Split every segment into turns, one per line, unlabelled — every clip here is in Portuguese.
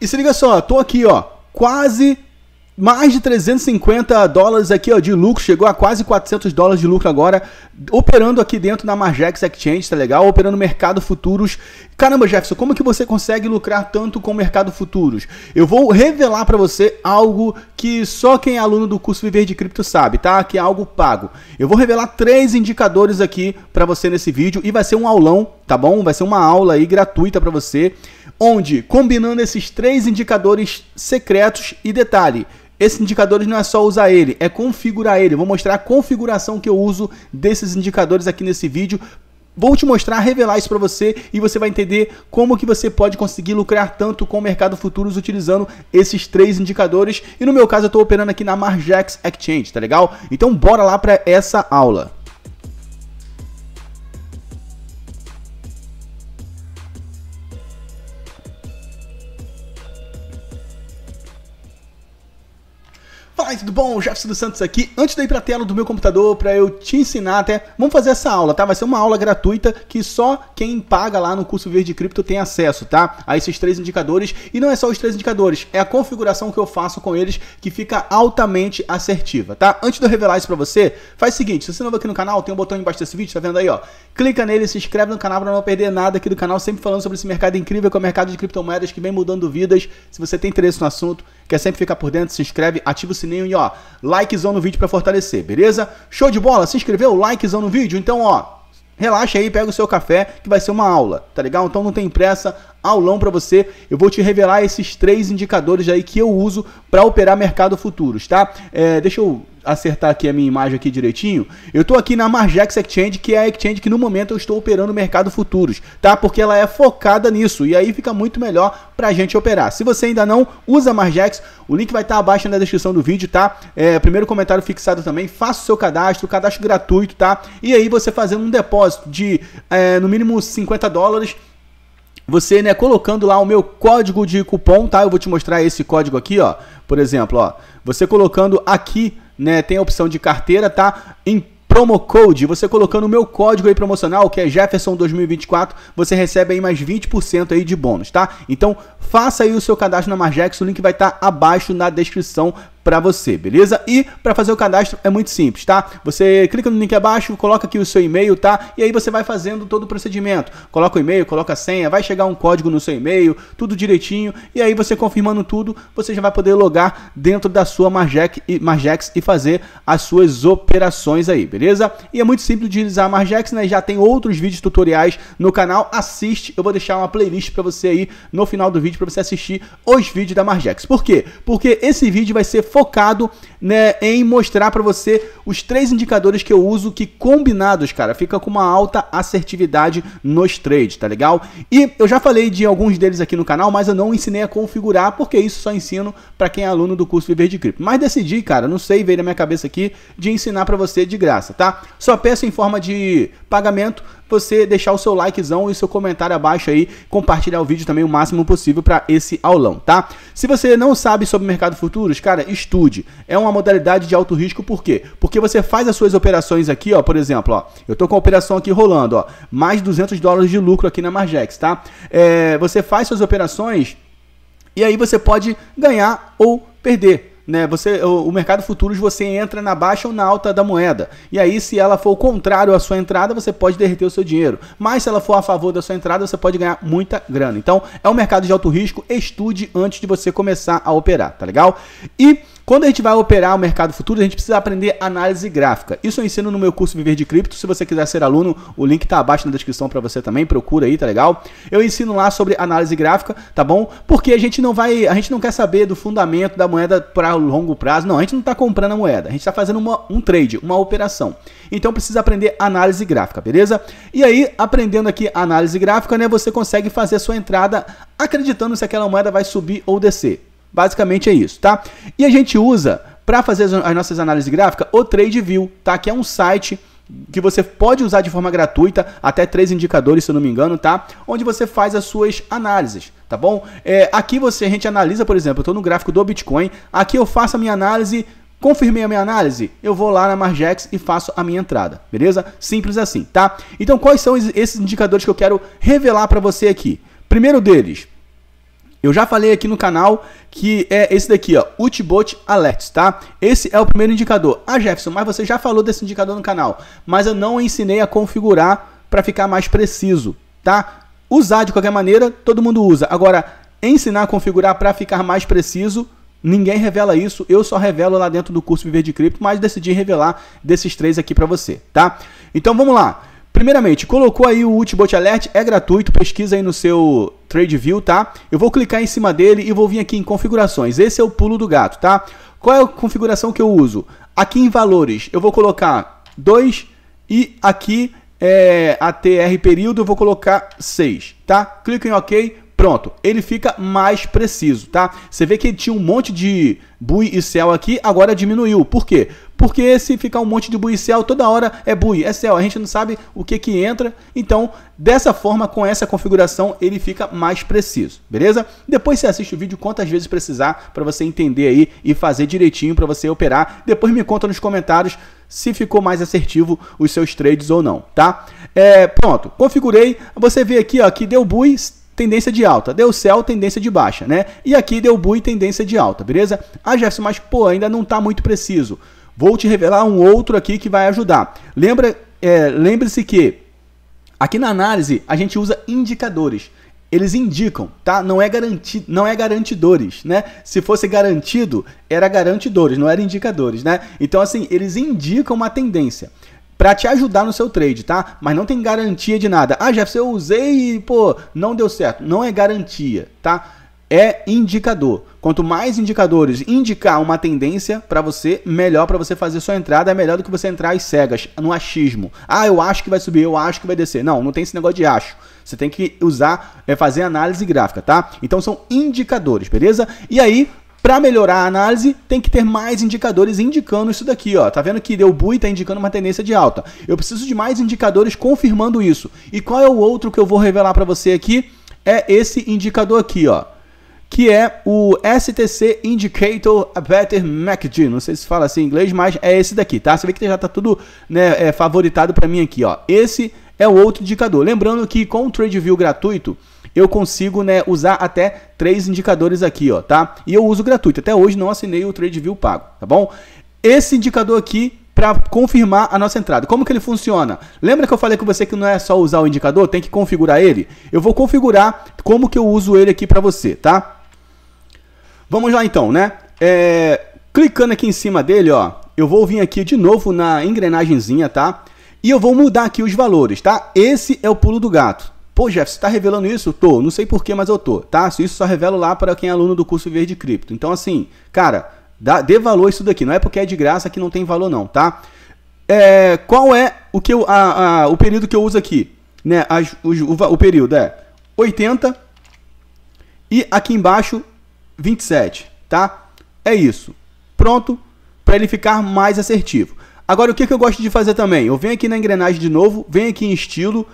E se liga só, tô aqui, ó, quase mais de 350 dólares aqui ó, de lucro, chegou a quase 400 dólares de lucro agora, operando aqui dentro na Margex Exchange, tá legal? Operando mercado futuros Caramba, Jefferson, como que você consegue lucrar tanto com o mercado futuros? Eu vou revelar para você algo que só quem é aluno do curso Viver de Cripto sabe, tá? Que é algo pago. Eu vou revelar três indicadores aqui para você nesse vídeo e vai ser um aulão, tá bom? Vai ser uma aula aí gratuita para você, onde combinando esses três indicadores secretos e detalhe, esses indicadores não é só usar ele, é configurar ele. Vou mostrar a configuração que eu uso desses indicadores aqui nesse vídeo vou te mostrar, revelar isso para você e você vai entender como que você pode conseguir lucrar tanto com o mercado futuros utilizando esses três indicadores. E no meu caso eu estou operando aqui na Marjax Exchange, tá legal? Então bora lá para essa aula. Fala aí, tudo bom? O Jefferson dos Santos aqui. Antes de ir para a tela do meu computador para eu te ensinar até, vamos fazer essa aula, tá? Vai ser uma aula gratuita que só quem paga lá no curso Verde Cripto tem acesso, tá? A esses três indicadores. E não é só os três indicadores, é a configuração que eu faço com eles que fica altamente assertiva, tá? Antes de eu revelar isso para você, faz o seguinte, se você é novo aqui no canal, tem um botão embaixo desse vídeo, tá vendo aí, ó? Clica nele, se inscreve no canal para não perder nada aqui do canal, sempre falando sobre esse mercado incrível que é o mercado de criptomoedas que vem mudando vidas. Se você tem interesse no assunto, Quer sempre ficar por dentro? Se inscreve, ativa o sininho e ó, likezão no vídeo para fortalecer, beleza? Show de bola, se inscreveu, likezão no vídeo, então ó, relaxa aí, pega o seu café, que vai ser uma aula, tá legal? Então não tem pressa, aulão para você. Eu vou te revelar esses três indicadores aí que eu uso para operar mercado futuros, tá? É, deixa eu acertar aqui a minha imagem aqui direitinho. Eu estou aqui na Margex Exchange, que é a exchange que no momento eu estou operando mercado futuros, tá? Porque ela é focada nisso e aí fica muito melhor para a gente operar. Se você ainda não usa a o link vai estar tá abaixo na descrição do vídeo, tá? É, primeiro comentário fixado também, faça o seu cadastro, cadastro gratuito, tá? E aí você fazendo um depósito de é, no mínimo 50 dólares, você, né, colocando lá o meu código de cupom, tá? Eu vou te mostrar esse código aqui, ó. Por exemplo, ó, você colocando aqui, né, tem a opção de carteira, tá? Em promo code, você colocando o meu código aí promocional, que é Jefferson2024, você recebe aí mais 20% aí de bônus, tá? Então, faça aí o seu cadastro na Marjex. o link vai estar tá abaixo na descrição para você, beleza? E para fazer o cadastro é muito simples, tá? Você clica no link abaixo, coloca aqui o seu e-mail, tá? E aí você vai fazendo todo o procedimento. Coloca o e-mail, coloca a senha, vai chegar um código no seu e-mail, tudo direitinho. E aí você confirmando tudo, você já vai poder logar dentro da sua Margex e, Margex e fazer as suas operações aí, beleza? E é muito simples utilizar a Margex, né? Já tem outros vídeos tutoriais no canal, assiste. Eu vou deixar uma playlist para você aí no final do vídeo para você assistir os vídeos da Margex. Por quê? Porque esse vídeo vai ser focado né, em mostrar para você os três indicadores que eu uso que combinados, cara, fica com uma alta assertividade nos trades, tá legal? E eu já falei de alguns deles aqui no canal, mas eu não ensinei a configurar, porque isso só ensino para quem é aluno do curso Viver de Cripto. Mas decidi, cara, não sei, veio na minha cabeça aqui de ensinar para você de graça, tá? Só peço em forma de pagamento você deixar o seu likezão e seu comentário abaixo aí, compartilhar o vídeo também o máximo possível para esse aulão, tá? Se você não sabe sobre mercado futuros, cara, estude. É uma modalidade de alto risco, por quê? Porque você faz as suas operações aqui, ó, por exemplo, ó, eu tô com a operação aqui rolando, ó, mais 200 dólares de lucro aqui na Margex, tá? É, você faz suas operações e aí você pode ganhar ou perder né? Você, o, o, mercado futuros você entra na baixa ou na alta da moeda. E aí, se ela for o contrário à sua entrada, você pode derreter o seu dinheiro. Mas se ela for a favor da sua entrada, você pode ganhar muita grana. Então, é um mercado de alto risco. Estude antes de você começar a operar, tá legal? E quando a gente vai operar o mercado futuro, a gente precisa aprender análise gráfica. Isso eu ensino no meu curso Viver de Cripto. Se você quiser ser aluno, o link está abaixo na descrição para você também. Procura aí, tá legal? Eu ensino lá sobre análise gráfica, tá bom? Porque a gente não vai, a gente não quer saber do fundamento da moeda para longo prazo. Não, a gente não está comprando a moeda. A gente está fazendo uma, um trade, uma operação. Então precisa aprender análise gráfica, beleza? E aí, aprendendo aqui análise gráfica, né? Você consegue fazer a sua entrada acreditando se aquela moeda vai subir ou descer. Basicamente é isso, tá? E a gente usa para fazer as nossas análises gráficas o TradeView, tá? Que é um site que você pode usar de forma gratuita, até três indicadores, se eu não me engano, tá? Onde você faz as suas análises, tá bom? É, aqui você, a gente analisa, por exemplo, eu estou no gráfico do Bitcoin, aqui eu faço a minha análise Confirmei a minha análise? Eu vou lá na Margex e faço a minha entrada, beleza? Simples assim, tá? Então, quais são esses indicadores que eu quero revelar para você aqui? Primeiro deles, eu já falei aqui no canal que é esse daqui, ó, Utbot Alerts, tá? Esse é o primeiro indicador. Ah, Jefferson, mas você já falou desse indicador no canal, mas eu não ensinei a configurar para ficar mais preciso, tá? Usar de qualquer maneira, todo mundo usa. Agora, ensinar a configurar para ficar mais preciso, ninguém revela isso, eu só revelo lá dentro do curso Viver de Cripto, mas decidi revelar desses três aqui para você, tá? Então vamos lá. Primeiramente, colocou aí o Ultibot Alert, é gratuito, pesquisa aí no seu TradeView, tá? Eu vou clicar em cima dele e vou vir aqui em configurações. Esse é o pulo do gato, tá? Qual é a configuração que eu uso? Aqui em valores, eu vou colocar 2 e aqui é, ATR período, eu vou colocar 6, tá? Clico em OK, Pronto, ele fica mais preciso, tá? Você vê que tinha um monte de bui e céu aqui, agora diminuiu. Por quê? Porque se ficar um monte de bui e céu, toda hora é bui, é céu. A gente não sabe o que que entra. Então, dessa forma, com essa configuração, ele fica mais preciso, beleza? Depois você assiste o vídeo quantas vezes precisar para você entender aí e fazer direitinho para você operar. Depois me conta nos comentários se ficou mais assertivo os seus trades ou não, tá? É, pronto, configurei. Você vê aqui ó, que deu bui, tendência de alta. Deu sell, tendência de baixa, né? E aqui deu bui, tendência de alta, beleza? Ah, Jefferson, mas pô, ainda não está muito preciso. Vou te revelar um outro aqui que vai ajudar. Lembra, é, lembre-se que aqui na análise a gente usa indicadores eles indicam, tá? Não é garantido, não é garantidores, né? Se fosse garantido, era garantidores, não era indicadores, né? Então assim, eles indicam uma tendência para te ajudar no seu trade, tá? Mas não tem garantia de nada. Ah, Jefferson, eu usei e, pô, não deu certo. Não é garantia, tá? É indicador. Quanto mais indicadores indicar uma tendência para você, melhor para você fazer sua entrada, é melhor do que você entrar às cegas, no achismo. Ah, eu acho que vai subir, eu acho que vai descer. Não, não tem esse negócio de acho. Você tem que usar, é, fazer análise gráfica, tá? Então são indicadores, beleza? E aí, para melhorar a análise, tem que ter mais indicadores indicando isso daqui, ó. Tá vendo que deu buy e tá indicando uma tendência de alta. Eu preciso de mais indicadores confirmando isso. E qual é o outro que eu vou revelar para você aqui? É esse indicador aqui, ó, que é o STC Indicator Better MACD. Não sei se fala assim em inglês, mas é esse daqui, tá? Você vê que já tá tudo, né, é, favoritado para mim aqui, ó. Esse é o outro indicador. Lembrando que com o TradeView gratuito, eu consigo né, usar até três indicadores aqui, ó, tá? E eu uso gratuito. Até hoje não assinei o TradeView pago, tá bom? Esse indicador aqui para confirmar a nossa entrada. Como que ele funciona? Lembra que eu falei com você que não é só usar o indicador, tem que configurar ele? Eu vou configurar como que eu uso ele aqui para você, tá? Vamos lá então, né? É... Clicando aqui em cima dele, ó, eu vou vir aqui de novo na engrenagemzinha, tá? E eu vou mudar aqui os valores, tá? Esse é o pulo do gato. Pô, Jeff, você tá revelando isso? Tô, não sei porquê, mas eu tô, tá? Isso só revelo lá para quem é aluno do curso Verde Cripto. Então, assim, cara, dá, dê valor isso daqui. Não é porque é de graça que não tem valor, não, tá? É, qual é o, que eu, a, a, o período que eu uso aqui? Né? A, o, o, o, período é 80 e aqui embaixo 27, tá? É isso. Pronto, para ele ficar mais assertivo. Agora, o que, que eu gosto de fazer também? Eu venho aqui na engrenagem de novo, venho aqui em estilo,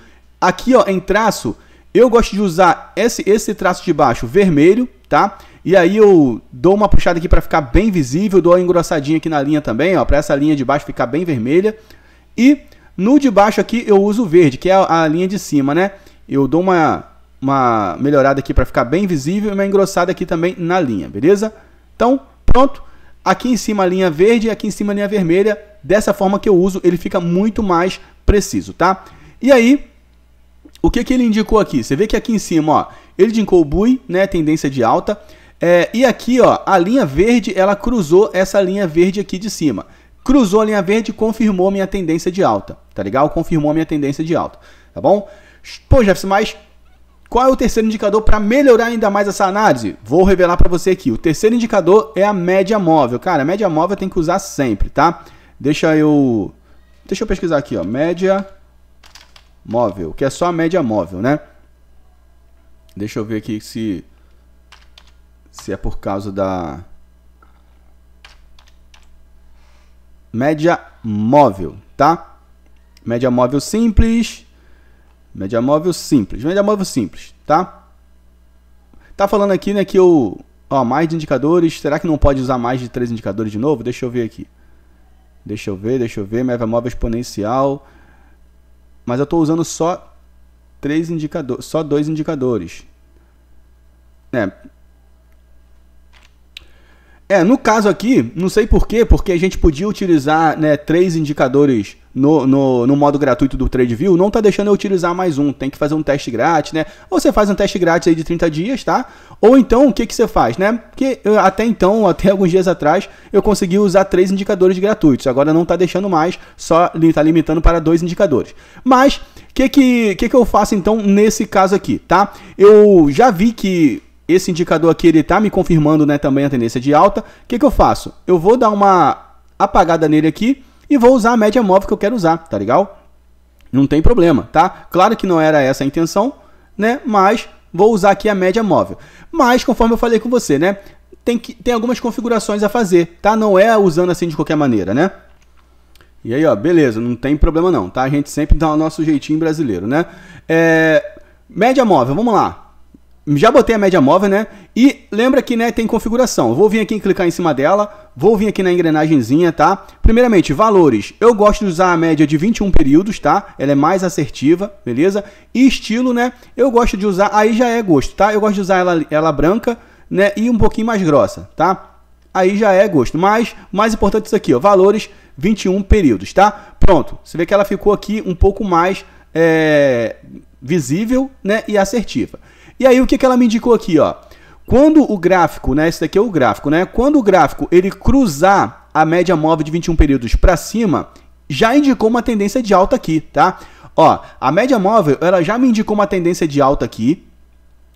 Aqui, ó, em traço, eu gosto de usar esse, esse traço de baixo vermelho, tá? E aí eu dou uma puxada aqui para ficar bem visível, dou uma engrossadinha aqui na linha também, ó, para essa linha de baixo ficar bem vermelha. E no de baixo aqui eu uso verde, que é a, a linha de cima, né? Eu dou uma, uma melhorada aqui para ficar bem visível e uma engrossada aqui também na linha, beleza? Então, pronto. Aqui em cima a linha verde e aqui em cima a linha vermelha. Dessa forma que eu uso, ele fica muito mais preciso, tá? E aí, o que, que ele indicou aqui? Você vê que aqui em cima, ó, ele indicou o bui, né, tendência de alta. É, e aqui, ó, a linha verde, ela cruzou essa linha verde aqui de cima. Cruzou a linha verde, confirmou minha tendência de alta, tá legal? Confirmou minha tendência de alta, tá bom? Pô, Jefferson, mas qual é o terceiro indicador para melhorar ainda mais essa análise? Vou revelar para você aqui. O terceiro indicador é a média móvel. Cara, a média móvel tem que usar sempre, tá? Deixa eu... Deixa eu pesquisar aqui, ó. Média móvel, que é só a média móvel, né? Deixa eu ver aqui se se é por causa da média móvel, tá? Média móvel simples, média móvel simples, média móvel simples, tá? Tá falando aqui, né, que eu, ó, mais de indicadores, será que não pode usar mais de três indicadores de novo? Deixa eu ver aqui. Deixa eu ver, deixa eu ver, média móvel exponencial, mas eu estou usando só três indicadores, só dois indicadores. É, é, no caso aqui, não sei porquê, porque a gente podia utilizar né, três indicadores no, no, no, modo gratuito do TradeView, não tá deixando eu utilizar mais um, tem que fazer um teste grátis, né? Ou você faz um teste grátis aí de 30 dias, tá? Ou então, o que, que você faz, né? Porque eh, até então, até alguns dias atrás, eu consegui usar três indicadores gratuitos, agora não tá deixando mais, só tá limitando para dois indicadores. Mas, o que, que, que, que eu faço então nesse caso aqui, tá? Eu já vi que esse indicador aqui ele está me confirmando né, também a tendência de alta. O que, que eu faço? Eu vou dar uma apagada nele aqui e vou usar a média móvel que eu quero usar, tá legal? Não tem problema, tá? Claro que não era essa a intenção, né? Mas vou usar aqui a média móvel. Mas conforme eu falei com você, né? Tem, que, tem algumas configurações a fazer, tá? Não é usando assim de qualquer maneira, né? E aí, ó, beleza, não tem problema não, tá? A gente sempre dá o nosso jeitinho brasileiro, né? É, média móvel, vamos lá já botei a média móvel, né? E lembra que né, tem configuração. Vou vir aqui e clicar em cima dela. Vou vir aqui na engrenagemzinha, tá? Primeiramente, valores. Eu gosto de usar a média de 21 períodos, tá? Ela é mais assertiva, beleza? E estilo, né? Eu gosto de usar... Aí já é gosto, tá? Eu gosto de usar ela, ela branca, né? E um pouquinho mais grossa, tá? Aí já é gosto. Mas, mais importante isso aqui, ó. Valores, 21 períodos, tá? Pronto. Você vê que ela ficou aqui um pouco mais... É, visível né, e assertiva. E aí o que, que ela me indicou aqui, ó? Quando o gráfico, né, esse daqui é o gráfico, né? Quando o gráfico ele cruzar a média móvel de 21 períodos para cima, já indicou uma tendência de alta aqui, tá? Ó, a média móvel, ela já me indicou uma tendência de alta aqui,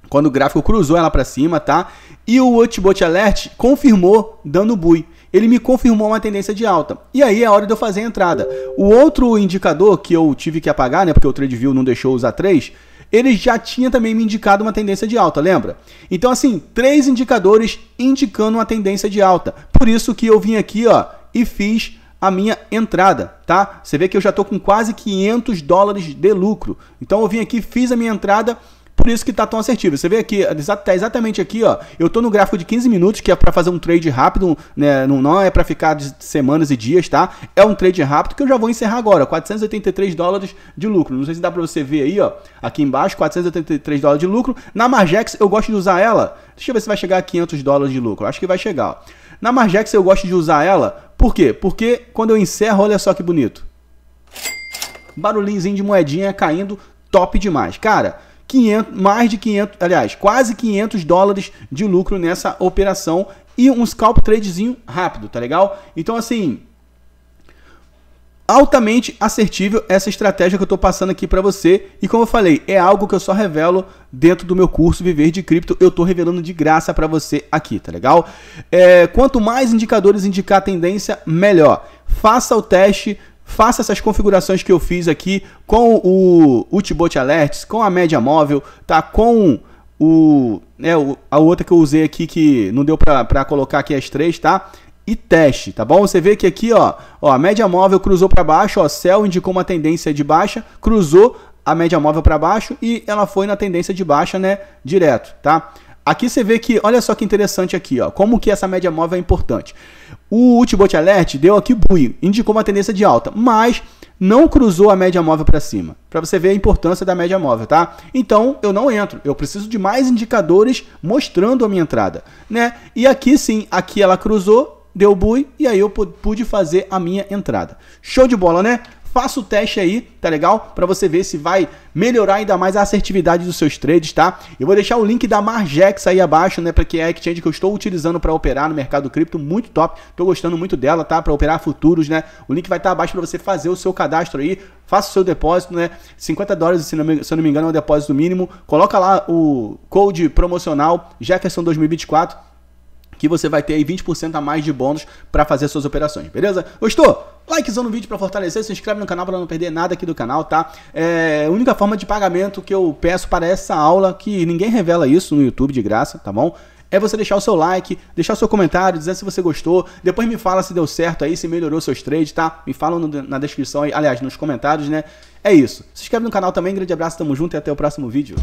quando o gráfico cruzou ela para cima, tá? E o Watchbot Alert confirmou dando bui. Ele me confirmou uma tendência de alta. E aí é hora de eu fazer a entrada. O outro indicador que eu tive que apagar, né, porque o TradeView não deixou usar 3, ele já tinha também me indicado uma tendência de alta, lembra? Então, assim, três indicadores indicando uma tendência de alta. Por isso que eu vim aqui ó, e fiz a minha entrada, tá? Você vê que eu já estou com quase 500 dólares de lucro. Então, eu vim aqui, fiz a minha entrada por isso que tá tão assertivo. Você vê aqui, tá exatamente aqui, ó. Eu tô no gráfico de 15 minutos, que é para fazer um trade rápido, né? Não, é para ficar de semanas e dias, tá? É um trade rápido que eu já vou encerrar agora. 483 dólares de lucro. Não sei se dá para você ver aí, ó. Aqui embaixo, 483 dólares de lucro. Na Margex, eu gosto de usar ela. Deixa eu ver se vai chegar a 500 dólares de lucro. Acho que vai chegar, ó. Na Margex, eu gosto de usar ela. Por quê? Porque quando eu encerro, olha só que bonito. Barulhinho de moedinha caindo, top demais. Cara, 500, mais de 500, aliás, quase 500 dólares de lucro nessa operação e um scalp tradezinho rápido, tá legal? Então assim, altamente assertível essa estratégia que eu estou passando aqui para você. E como eu falei, é algo que eu só revelo dentro do meu curso Viver de Cripto. Eu estou revelando de graça para você aqui, tá legal? É, quanto mais indicadores indicar a tendência, melhor. Faça o teste faça essas configurações que eu fiz aqui com o Utbot Alerts, com a média móvel, tá? com o, né, a outra que eu usei aqui que não deu para colocar aqui as três, tá? E teste, tá bom? Você vê que aqui, ó, ó a média móvel cruzou para baixo, ó, céu indicou uma tendência de baixa, cruzou a média móvel para baixo e ela foi na tendência de baixa, né, direto, tá? Aqui você vê que, olha só que interessante aqui, ó, como que essa média móvel é importante. O Utbot Alert deu aqui buio, indicou uma tendência de alta, mas não cruzou a média móvel para cima. Para você ver a importância da média móvel, tá? Então, eu não entro. Eu preciso de mais indicadores mostrando a minha entrada, né? E aqui sim, aqui ela cruzou, deu buio e aí eu pude fazer a minha entrada. Show de bola, né? Faça o teste aí, tá legal? Para você ver se vai melhorar ainda mais a assertividade dos seus trades, tá? Eu vou deixar o link da Margex aí abaixo, né, para que é a exchange que eu estou utilizando para operar no mercado cripto, muito top. Tô gostando muito dela, tá? Para operar futuros, né? O link vai estar tá abaixo para você fazer o seu cadastro aí, faça o seu depósito, né? 50 dólares, se não, me, se não me engano, é o depósito mínimo. Coloca lá o code promocional Jefferson 2024 que você vai ter aí 20% a mais de bônus para fazer suas operações, beleza? Gostou? Likezão no vídeo para fortalecer, se inscreve no canal para não perder nada aqui do canal, tá? É, a única forma de pagamento que eu peço para essa aula, que ninguém revela isso no YouTube de graça, tá bom? é você deixar o seu like, deixar o seu comentário, dizer se você gostou. Depois me fala se deu certo aí, se melhorou seus trades, tá? Me fala no, na descrição aí, aliás, nos comentários, né? É isso. Se inscreve no canal também, grande abraço, tamo junto e até o próximo vídeo.